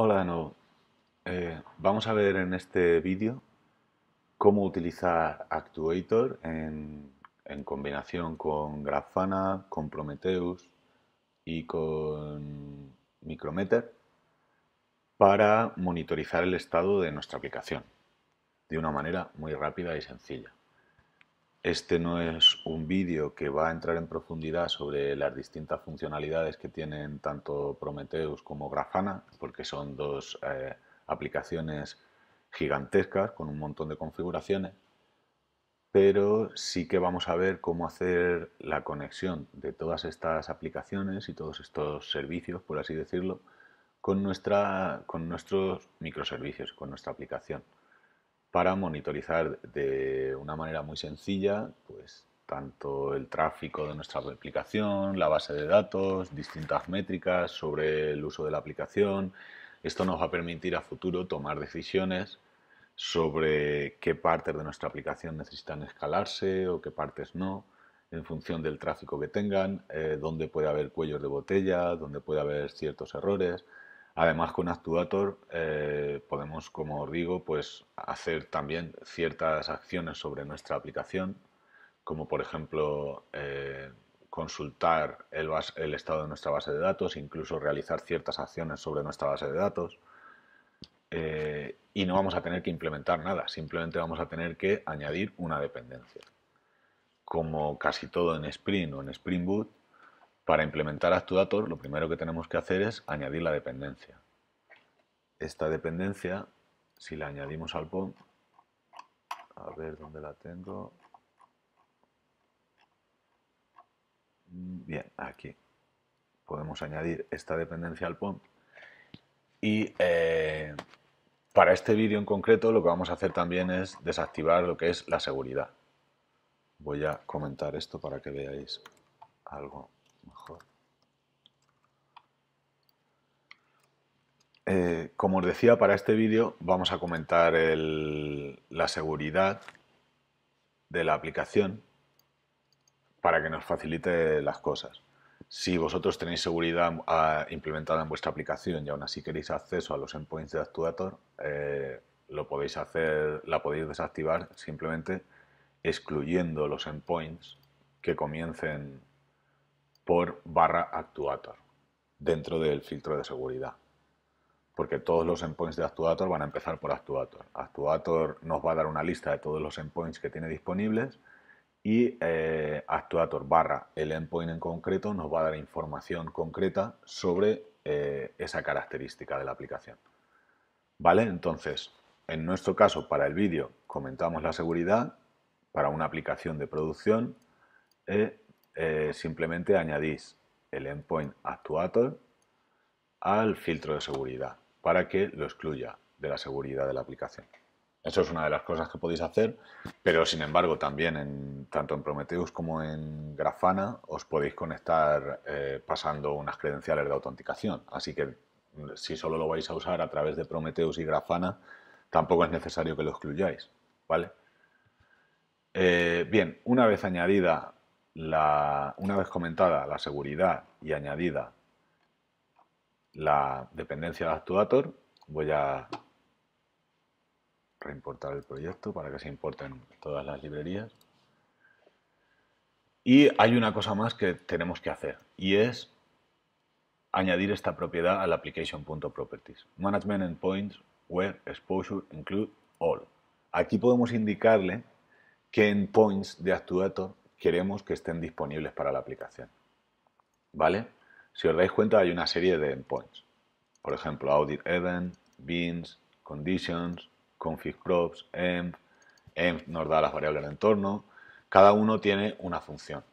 Hola de eh, vamos a ver en este vídeo cómo utilizar Actuator en, en, combinación con Grafana, con Prometheus y con Micrometer para monitorizar el estado de nuestra aplicación de una manera muy rápida y sencilla. Este no es un vídeo que va a entrar en profundidad sobre las distintas funcionalidades que tienen tanto Prometheus como Grafana, porque son dos eh, aplicaciones gigantescas con un montón de configuraciones, pero sí que vamos a ver cómo hacer la conexión de todas estas aplicaciones y todos estos servicios, por así decirlo, con, con nuestros microservicios, con nuestra aplicación para monitorizar de una manera muy sencilla pues, tanto el tráfico de nuestra aplicación, la base de datos, distintas métricas sobre el uso de la aplicación. Esto nos va a permitir a futuro tomar decisiones sobre qué partes de nuestra aplicación necesitan escalarse o qué partes no, en función del tráfico que tengan, eh, dónde puede haber cuellos de botella, dónde puede haber ciertos errores. Además, con Actuator eh, podemos, como os digo, pues hacer también ciertas acciones sobre nuestra aplicación, como por ejemplo eh, consultar el, estado de nuestra base de datos, incluso realizar ciertas acciones sobre nuestra base de datos. Eh, y no vamos a tener que implementar nada, simplemente vamos a tener que añadir una dependencia. Como casi todo en Spring o en Spring Boot, para implementar Actuator, lo primero que tenemos que hacer es añadir la dependencia. Esta dependencia, si la añadimos al POM, a ver dónde la tengo. Bien, aquí. Podemos añadir esta dependencia al POM. Y eh, para este vídeo en concreto lo que vamos a hacer también es desactivar lo que es la seguridad. Voy a comentar esto para que veáis algo. Eh, como os decía, para este vídeo vamos a comentar la seguridad de la aplicación para que nos facilite las cosas. Si vosotros tenéis seguridad ah, implementada en vuestra aplicación y aún así queréis acceso a los endpoints de Actuator, eh, lo podéis hacer, la podéis desactivar simplemente excluyendo los endpoints que comiencen por barra Actuator dentro del filtro de seguridad porque todos los endpoints de Actuator van a empezar por Actuator. Actuator nos va a dar una lista de todos los endpoints que tiene disponibles y eh, Actuator barra el endpoint en concreto nos va a dar información concreta sobre eh, esa característica de la aplicación. ¿Vale? Entonces, en nuestro caso, para el vídeo comentamos la seguridad, para una aplicación de producción eh, simplemente añadís el endpoint Actuator al filtro de seguridad para que lo excluya de la seguridad de la aplicación. Eso es una de las cosas que podéis hacer, pero sin embargo también en, tanto en Prometheus como en Grafana os podéis conectar eh, pasando unas credenciales de autenticación. Así que mm, si solo lo vais a usar a través de Prometheus y Grafana, tampoco es necesario que lo excluyáis. ¿vale? Eh, bien, una vez añadida, la, una vez comentada la seguridad y añadida la dependencia de actuator. Voy a reimportar el proyecto para que se importen todas las librerías. Y hay una cosa más que tenemos que hacer y es añadir esta propiedad al application.properties. Management endpoints where exposure include all. Aquí podemos indicarle en endpoints de Actuator queremos que estén disponibles para la aplicación. ¿Vale? Si os dais cuenta, hay una serie de endpoints. Por ejemplo, audit event, beans, conditions, config props, env. Env nos da las variables de entorno. Cada uno tiene una función.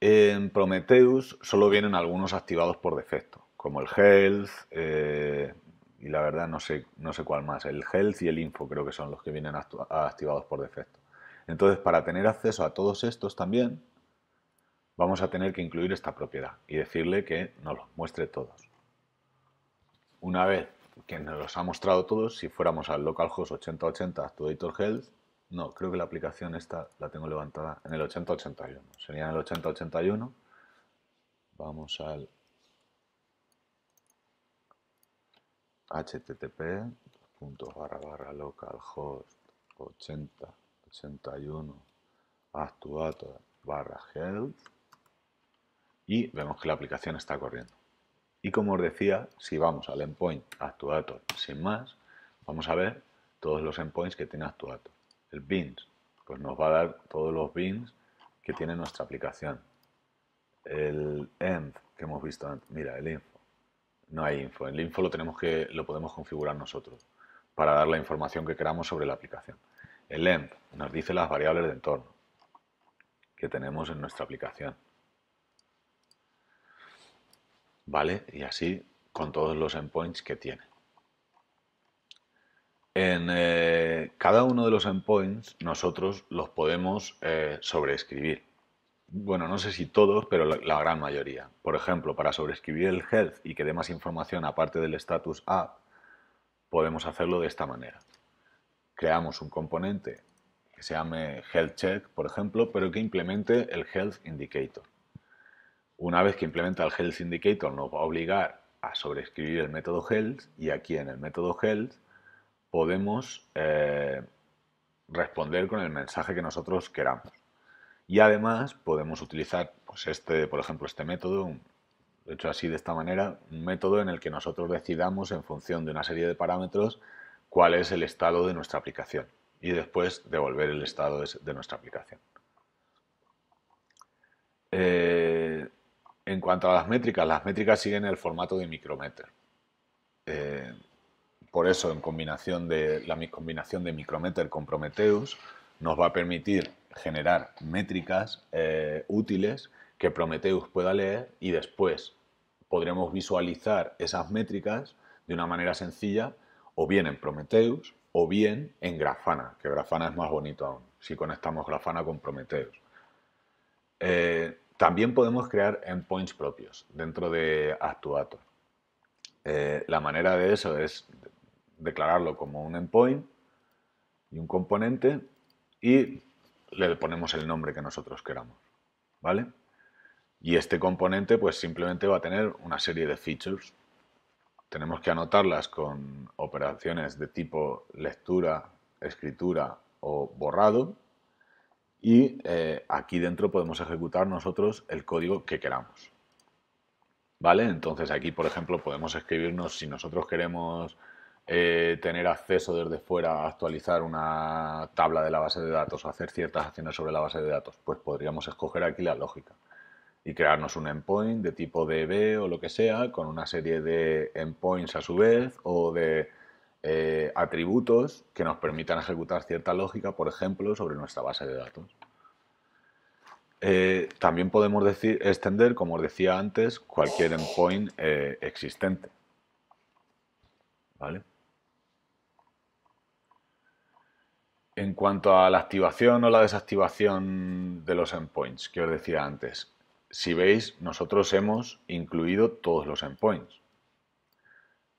En Prometheus solo vienen algunos activados por defecto, como el health eh, y la verdad no sé, no sé cuál más. El health y el info creo que son los que vienen activados por defecto. Entonces, para tener acceso a todos estos también, vamos a tener que incluir esta propiedad y decirle que nos los muestre todos. Una vez que nos los ha mostrado todos, si fuéramos al localhost 8080 actuator health, no, creo que la aplicación esta la tengo levantada en el 8081. Sería en el 8081. Vamos al http barra localhost 8081 actuator health y vemos que la aplicación está corriendo. Y como os decía, si vamos al endpoint Actuator sin más, vamos a ver todos los endpoints que tiene Actuator. El bins, pues nos va a dar todos los bins que tiene nuestra aplicación. El end, que hemos visto antes, mira, el info. No hay info, el info lo, tenemos que, lo podemos configurar nosotros para dar la información que queramos sobre la aplicación. El env nos dice las variables de entorno que tenemos en nuestra aplicación. ¿vale? Y así con todos los endpoints que tiene. En eh, cada uno de los endpoints nosotros los podemos eh, sobreescribir. Bueno, no sé si todos, pero la, gran mayoría. Por ejemplo, para sobreescribir el health y que dé más información aparte del status app, podemos hacerlo de esta manera. Creamos un componente que se llame health check, por ejemplo, pero que implemente el health indicator. Una vez que implementa el Health Indicator, nos va a obligar a sobreescribir el método Health y aquí en el método Health podemos eh, responder con el mensaje que nosotros queramos. Y además podemos utilizar, pues este, por ejemplo, este método, hecho así de esta manera, un método en el que nosotros decidamos en función de una serie de parámetros cuál es el estado de nuestra aplicación y después devolver el estado de nuestra aplicación. Eh, en cuanto a las métricas, las métricas siguen el formato de micrometer. Eh, por eso, en combinación de, la combinación de micrometer con Prometheus nos va a permitir generar métricas eh, útiles que Prometheus pueda leer y después podremos visualizar esas métricas de una manera sencilla o bien en Prometheus o bien en Grafana, que Grafana es más bonito aún, si conectamos Grafana con Prometheus. Eh, también podemos crear endpoints propios dentro de Actuator. Eh, la manera de eso es declararlo como un endpoint y un componente y le ponemos el nombre que nosotros queramos, ¿vale? Y este componente pues simplemente va a tener una serie de features. Tenemos que anotarlas con operaciones de tipo lectura, escritura o borrado y eh, aquí dentro podemos ejecutar nosotros el código que queramos. ¿Vale? Entonces aquí, por ejemplo, podemos escribirnos si nosotros queremos eh, tener acceso desde fuera a actualizar una tabla de la base de datos o hacer ciertas acciones sobre la base de datos, pues podríamos escoger aquí la lógica y crearnos un endpoint de tipo DB o lo que sea, con una serie de endpoints a su vez o de eh, atributos que nos permitan ejecutar cierta lógica, por ejemplo, sobre nuestra base de datos. Eh, también podemos extender, como os decía antes, cualquier endpoint eh, existente. En cuanto a la activación o la desactivación de los endpoints, que os decía antes, si veis, nosotros hemos incluido todos los endpoints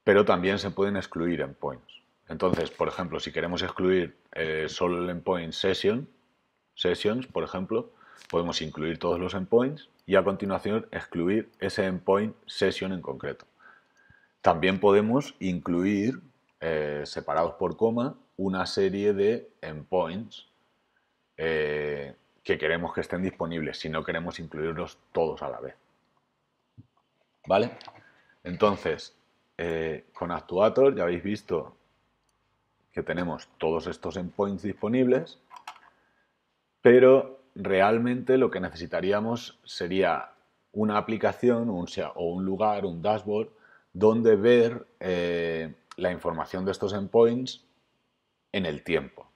pero también se pueden excluir endpoints. Entonces, por ejemplo, si queremos excluir eh, solo el endpoint session, sessions, por ejemplo, podemos incluir todos los endpoints y a continuación excluir ese endpoint session en concreto. También podemos incluir, eh, separados por coma, una serie de endpoints eh, que queremos que estén disponibles, si no queremos incluirlos todos a la vez. ¿Vale? Entonces, eh, con Actuator ya habéis visto que tenemos todos estos endpoints disponibles, pero realmente lo que necesitaríamos sería una aplicación o un lugar, un dashboard, donde ver eh, la información de estos endpoints en el tiempo.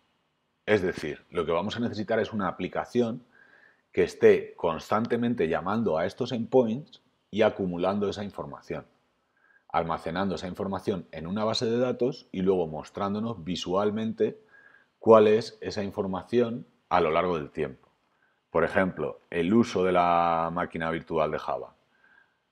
Es decir, lo que vamos a necesitar es una aplicación que esté constantemente llamando a estos endpoints y acumulando esa información almacenando esa información en una base de datos y luego mostrándonos visualmente cuál es esa información a lo largo del tiempo. Por ejemplo, el uso de la máquina virtual de Java.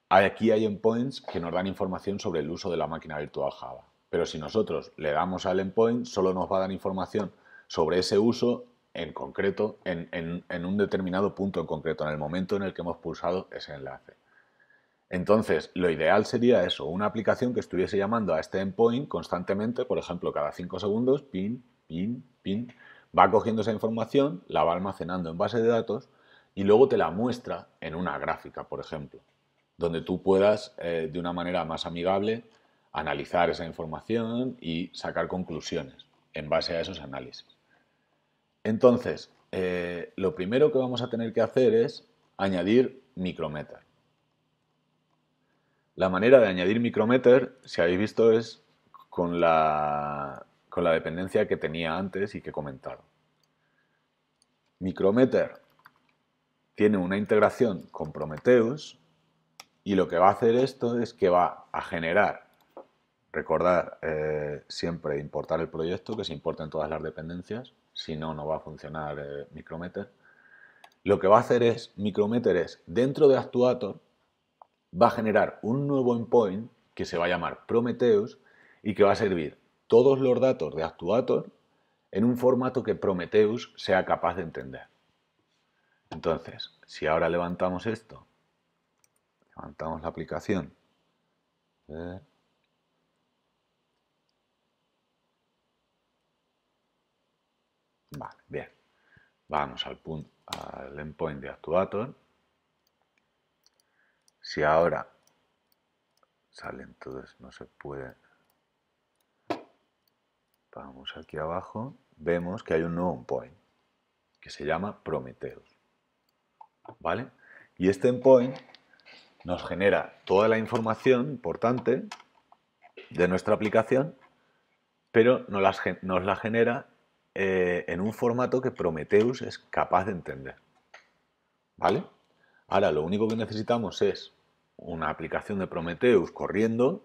Aquí hay endpoints que nos dan información sobre el uso de la máquina virtual Java. Pero si nosotros le damos al endpoint, solo nos va a dar información sobre ese uso en concreto, en, en un determinado punto en concreto, en el momento en el que hemos pulsado ese enlace. Entonces, lo ideal sería eso, una aplicación que estuviese llamando a este endpoint constantemente, por ejemplo, cada cinco segundos, pin, pin, pin, va cogiendo esa información, la va almacenando en base de datos y luego te la muestra en una gráfica, por ejemplo, donde tú puedas, eh, de una manera más amigable, analizar esa información y sacar conclusiones en base a esos análisis. Entonces, eh, lo primero que vamos a tener que hacer es añadir micrometas. La manera de añadir micrometer, si habéis visto, es con la, dependencia que tenía antes y que he comentado. Micrometer tiene una integración con Prometheus y lo que va a hacer esto es que va a generar, recordar eh, siempre importar el proyecto, que se importen todas las dependencias, si no, no va a funcionar eh, Micrometer. Lo que va a hacer es, Micrometer es, dentro de Actuator, va a generar un nuevo endpoint que se va a llamar Prometheus y que va a servir todos los datos de Actuator en un formato que Prometheus sea capaz de entender. Entonces, si ahora levantamos esto, levantamos la aplicación, eh, Vale, bien. Vamos al, punto, al endpoint de Actuator. Si ahora sale, entonces no se puede. Vamos aquí abajo, vemos que hay un nuevo endpoint que se llama Prometheus. ¿Vale? Y este endpoint nos genera toda la información importante de nuestra aplicación, pero nos la, nos la genera eh, en un formato que Prometheus es capaz de entender. ¿Vale? Ahora lo único que necesitamos es una aplicación de Prometheus corriendo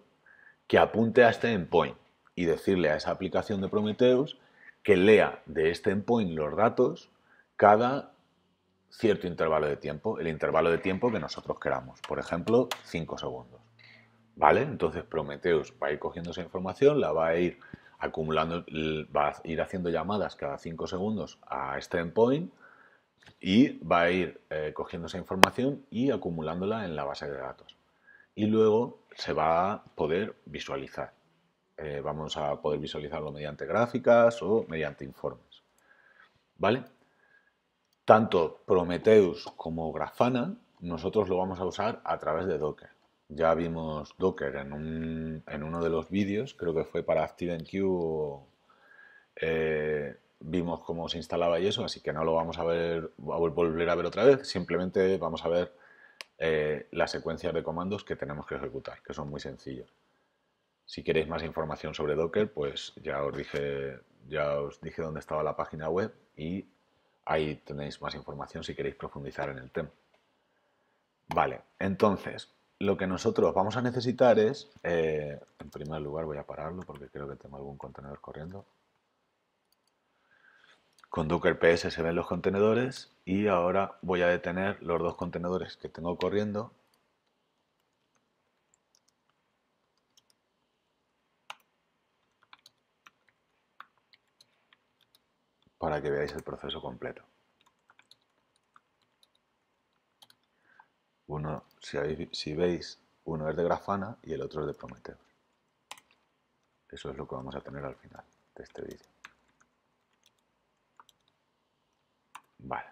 que apunte a este endpoint y decirle a esa aplicación de Prometheus que lea de este endpoint los datos cada cierto intervalo de tiempo, el intervalo de tiempo que nosotros queramos, por ejemplo, 5 segundos. ¿Vale? Entonces Prometheus va a ir cogiendo esa información, la va a ir acumulando, va a ir haciendo llamadas cada 5 segundos a este endpoint y va a ir eh, cogiendo esa información y acumulándola en la base de datos. Y luego se va a poder visualizar. Eh, vamos a poder visualizarlo mediante gráficas o mediante informes. ¿Vale? Tanto Prometheus como Grafana nosotros lo vamos a usar a través de Docker. Ya vimos Docker en, uno de los vídeos, creo que fue para ActiveMQ eh, vimos cómo se instalaba y eso, así que no lo vamos a ver volver a ver otra vez, simplemente vamos a ver eh, las secuencias de comandos que tenemos que ejecutar, que son muy sencillos. Si queréis más información sobre Docker, pues ya os dije, ya os dije dónde estaba la página web y ahí tenéis más información si queréis profundizar en el tema. Vale, entonces, lo que nosotros vamos a necesitar es, eh, en primer lugar voy a pararlo porque creo que tengo algún contenedor corriendo. Con Docker PS se ven los contenedores y ahora voy a detener los dos contenedores que tengo corriendo para que veáis el proceso completo. Uno, si, si, veis, uno es de Grafana y el otro es de Prometheus. Eso es lo que vamos a tener al final de este vídeo. Vale.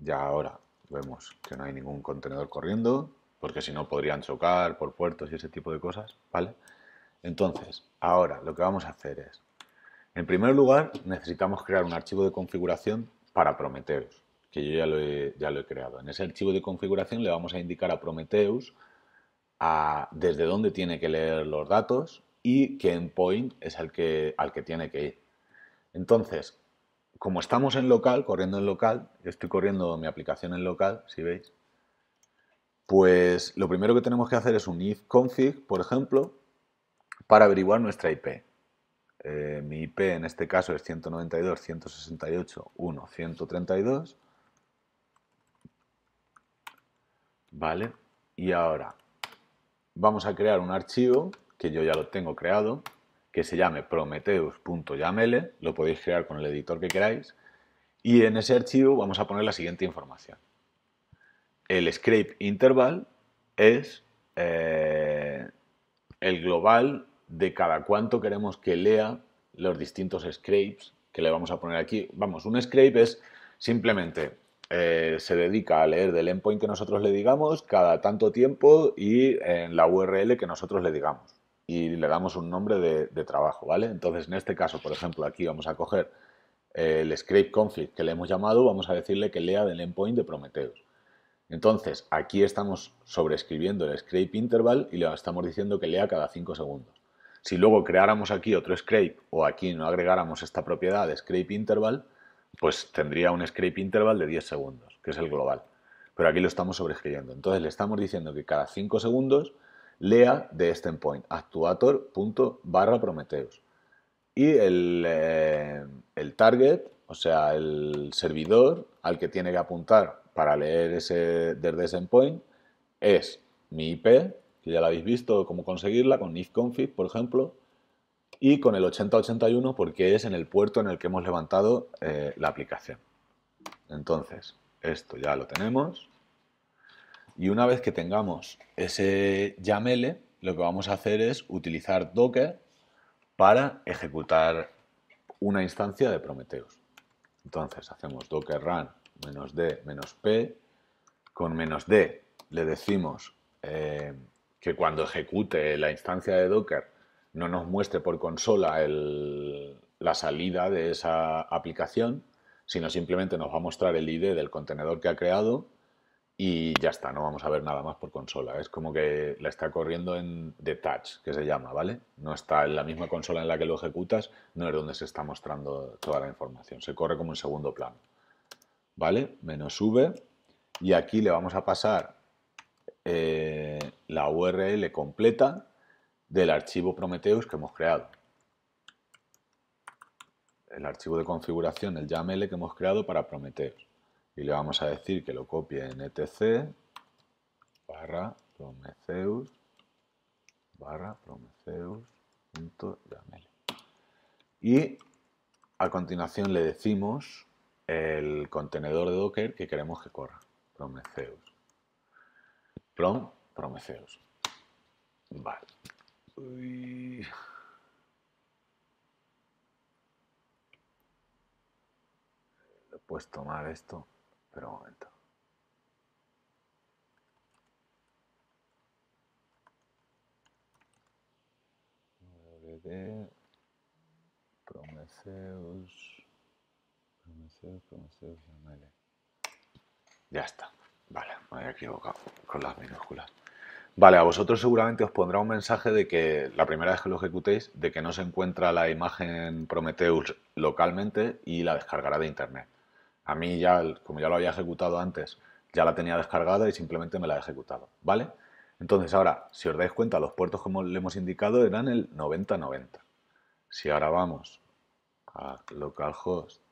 Ya ahora vemos que no hay ningún contenedor corriendo, porque si no podrían chocar por puertos y ese tipo de cosas, ¿vale? Entonces, ahora lo que vamos a hacer es, en primer lugar, necesitamos crear un archivo de configuración para Prometheus, que yo ya lo he, ya lo he creado. En ese archivo de configuración le vamos a indicar a Prometheus a, desde dónde tiene que leer los datos y qué endpoint es el que, al que tiene que ir. Entonces, como estamos en local, corriendo en local, estoy corriendo mi aplicación en local, si veis, pues lo primero que tenemos que hacer es un if config, por ejemplo, para averiguar nuestra IP. Eh, mi IP en este caso es 192, 132. Vale, y ahora vamos a crear un archivo que yo ya lo tengo creado, que se llame prometheus.yaml, lo podéis crear con el editor que queráis, y en ese archivo vamos a poner la siguiente información. El scrape interval es eh, el global de cada cuánto queremos que lea los distintos scrapes que le vamos a poner aquí. Vamos, un scrape es simplemente eh, se dedica a leer del endpoint que nosotros le digamos cada tanto tiempo y en la URL que nosotros le digamos y le damos un nombre de, trabajo, ¿vale? Entonces, en este caso, por ejemplo, aquí vamos a coger eh, el scrape conflict que le hemos llamado, vamos a decirle que lea del endpoint de Prometheus. Entonces, aquí estamos sobreescribiendo el scrape interval y le estamos diciendo que lea cada 5 segundos. Si luego creáramos aquí otro scrape o aquí no agregáramos esta propiedad de scrape interval, pues tendría un scrape interval de 10 segundos, que es el global. Pero aquí lo estamos sobreescribiendo. Entonces, le estamos diciendo que cada 5 segundos lea de este endpoint actuator.barra prometeos. Y el, eh, el target, o sea, el servidor al que tiene que apuntar para leer ese desde endpoint es mi IP, que ya la habéis visto cómo conseguirla, con ifconfig, por ejemplo, y con el 8081 porque es en el puerto en el que hemos levantado eh, la aplicación. Entonces, esto ya lo tenemos. Y una vez que tengamos ese YAML, lo que vamos a hacer es utilizar Docker para ejecutar una instancia de Prometheus. Entonces hacemos docker run menos d menos p. Con menos d le decimos eh, que cuando ejecute la instancia de docker no nos muestre por consola la salida de esa aplicación, sino simplemente nos va a mostrar el ID del contenedor que ha creado y ya está, no vamos a ver nada más por consola. Es como que la está corriendo en The touch, que se llama, ¿vale? No está en la misma consola en la que lo ejecutas, no es donde se está mostrando toda la información. Se corre como en segundo plano, ¿vale? Menos V y aquí le vamos a pasar eh, la URL completa del archivo Prometheus que hemos creado. El archivo de configuración, el YAML que hemos creado para Prometheus y le vamos a decir que lo copie en etc barra prometheus barra y a continuación le decimos el contenedor de docker que queremos que corra prometheus prom prometheus vale Uy. puesto mal esto. Espera un momento. prometeus Prometheus Prometheus, Ya está. Vale, me había equivocado con las minúsculas. Vale, a vosotros seguramente os pondrá un mensaje de que la primera vez que lo ejecutéis, de que no se encuentra la imagen Prometeus localmente y la descargará de internet. A mí ya, como ya lo había ejecutado antes, ya la tenía descargada y simplemente me la he ejecutado, ¿vale? Entonces ahora, si os dais cuenta, los puertos como le hemos indicado eran el 9090. Si ahora vamos a localhost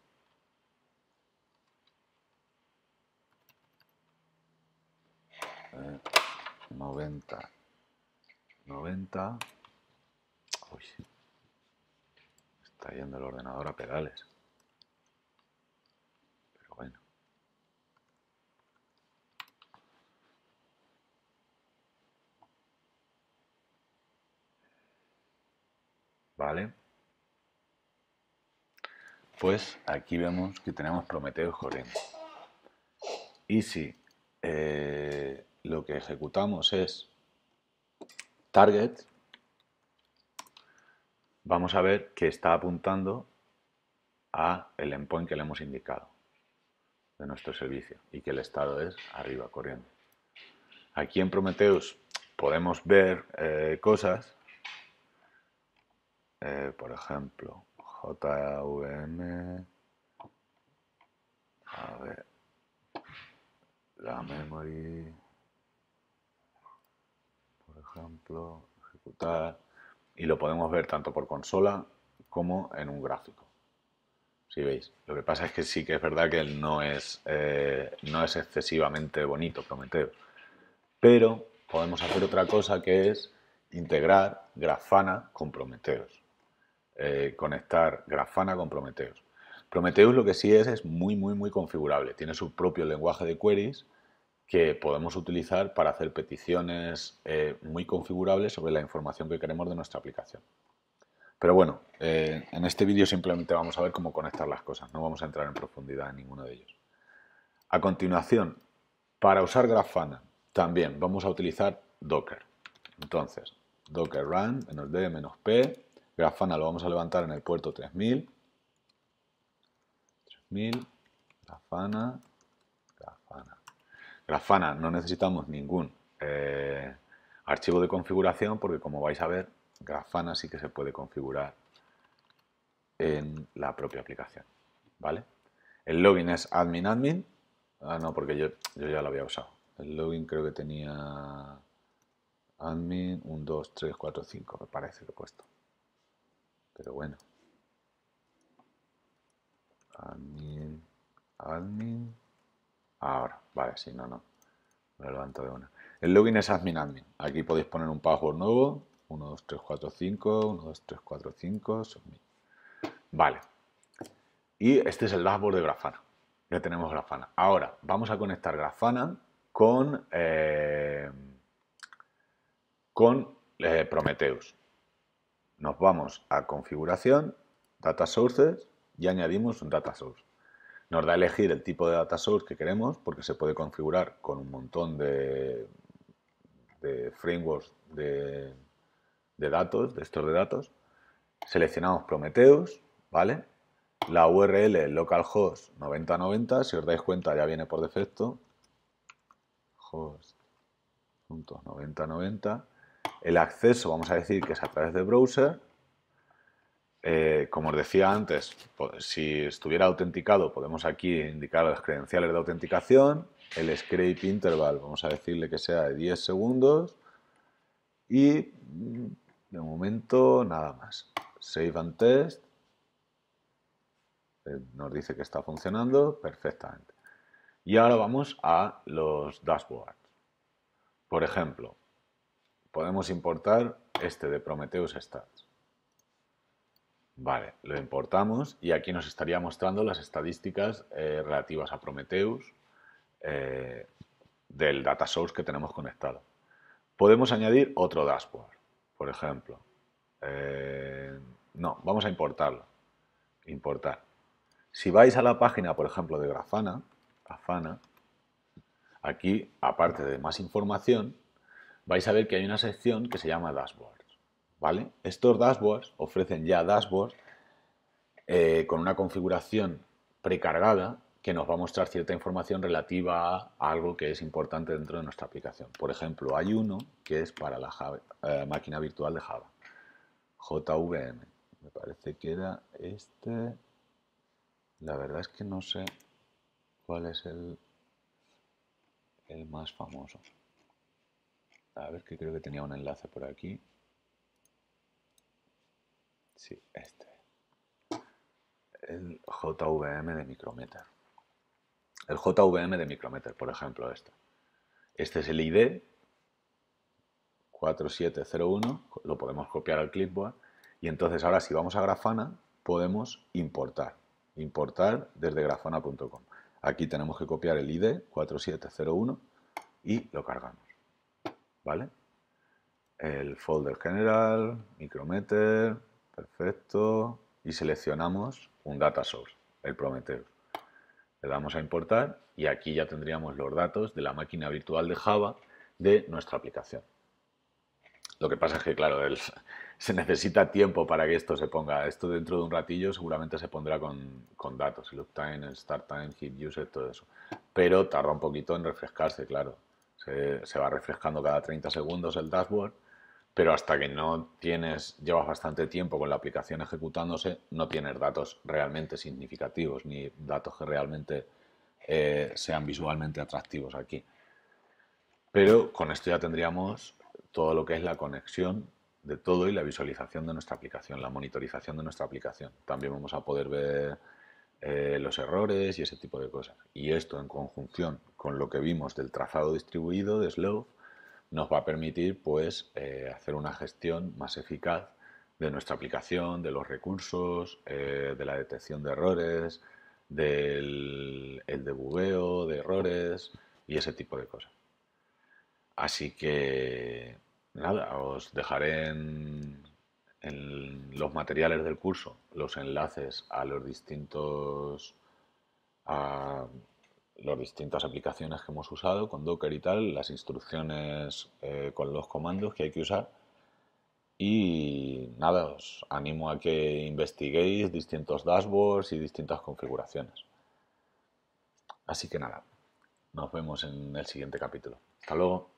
90 eh, 90 uy, está yendo el ordenador a pedales ¿Vale? Pues aquí vemos que tenemos Prometheus corriendo. Y si eh, lo que ejecutamos es target, vamos a ver que está apuntando a el endpoint que le hemos indicado de nuestro servicio y que el estado es arriba corriendo. Aquí en Prometheus podemos ver eh, cosas eh, por ejemplo, JVM, a la memory, por ejemplo, ejecutar, y lo podemos ver tanto por consola como en un gráfico. Si veis, lo que pasa es que sí que es verdad que no es, eh, no es excesivamente bonito Prometeo, pero podemos hacer otra cosa que es integrar Grafana con Prometeos. Eh, conectar Grafana con Prometheus. Prometheus lo que sí es es muy, muy, muy configurable. Tiene su propio lenguaje de queries que podemos utilizar para hacer peticiones eh, muy configurables sobre la información que queremos de nuestra aplicación. Pero bueno, eh, en este vídeo simplemente vamos a ver cómo conectar las cosas, no vamos a entrar en profundidad en ninguno de ellos. A continuación, para usar Grafana también vamos a utilizar Docker. Entonces, docker run d menos -p Grafana lo vamos a levantar en el puerto 3000. 3000, Grafana, Grafana. Grafana, no necesitamos ningún eh, archivo de configuración porque como vais a ver, Grafana sí que se puede configurar en la propia aplicación. ¿Vale? El login es admin admin. Ah, no, porque yo, yo ya lo había usado. El login creo que tenía admin 1, 2, 3, 4, 5, me parece que he puesto. Pero bueno. Admin, admin. Ahora, vale, si no, no. me levanto de una. El login es admin, admin. Aquí podéis poner un password nuevo. 1, 2, 3, 4, 5. 1, 2, 3, 4, 5. Submit. Vale. Y este es el dashboard de Grafana. Ya tenemos Grafana. Ahora, vamos a conectar Grafana con, eh, con eh, Prometheus. Nos vamos a configuración, data sources y añadimos un data source. Nos da a elegir el tipo de data source que queremos porque se puede configurar con un montón de, frameworks de, datos, de estos de datos. Seleccionamos Prometheus, ¿vale? La URL localhost 9090, si os dais cuenta ya viene por defecto. Host9090. El acceso, vamos a decir que es a través de browser. Eh, como os decía antes, si estuviera autenticado, podemos aquí indicar las credenciales de autenticación. El scrape interval, vamos a decirle que sea de 10 segundos. Y de momento nada más. Save and test. Eh, nos dice que está funcionando perfectamente. Y ahora vamos a los dashboards. Por ejemplo, podemos importar este de Prometheus Stats. Vale, lo importamos y aquí nos estaría mostrando las estadísticas eh, relativas a Prometheus eh, del data source que tenemos conectado. Podemos añadir otro dashboard, por ejemplo. Eh, no, vamos a importarlo. Importar. Si vais a la página, por ejemplo, de Grafana, Grafana, aquí, aparte de más información, vais a ver que hay una sección que se llama Dashboards. ¿vale? Estos dashboards ofrecen ya dashboards eh, con una configuración precargada que nos va a mostrar cierta información relativa a algo que es importante dentro de nuestra aplicación. Por ejemplo, hay uno que es para la eh, máquina virtual de Java, JVM. Me parece que era este. La verdad es que no sé cuál es el más famoso. A ver, que creo que tenía un enlace por aquí. Sí, este. El JVM de Micrometer. El JVM de Micrometer, por ejemplo, este. Este es el ID 4701, lo podemos copiar al clipboard. Y entonces ahora si vamos a Grafana, podemos importar. Importar desde grafana.com. Aquí tenemos que copiar el ID 4701 y lo cargamos. ¿vale? El folder general, micrometer, perfecto, y seleccionamos un data source, el Prometer. Le damos a importar y aquí ya tendríamos los datos de la máquina virtual de Java de nuestra aplicación. Lo que pasa es que, claro, se necesita tiempo para que esto se ponga. Esto dentro de un ratillo seguramente se pondrá con, con datos, el uptime, el start time, hit user, todo eso. Pero tarda un poquito en refrescarse, claro. Se, se va refrescando cada 30 segundos el dashboard, pero hasta que no tienes, llevas bastante tiempo con la aplicación ejecutándose, no tienes datos realmente significativos ni datos que realmente eh, sean visualmente atractivos aquí. Pero con esto ya tendríamos todo lo que es la conexión de todo y la visualización de nuestra aplicación, la monitorización de nuestra aplicación. También vamos a poder ver eh, los errores y ese tipo de cosas. Y esto en conjunción con lo que vimos del trazado distribuido de Slow nos va a permitir pues, eh, hacer una gestión más eficaz de nuestra aplicación, de los recursos, eh, de la detección de errores, del el debugueo de errores y ese tipo de cosas. Así que nada, os dejaré en en los materiales del curso los enlaces a los distintos a las distintas aplicaciones que hemos usado con Docker y tal, las instrucciones eh, con los comandos que hay que usar. Y nada, os animo a que investiguéis distintos dashboards y distintas configuraciones. Así que nada, nos vemos en el siguiente capítulo. Hasta luego.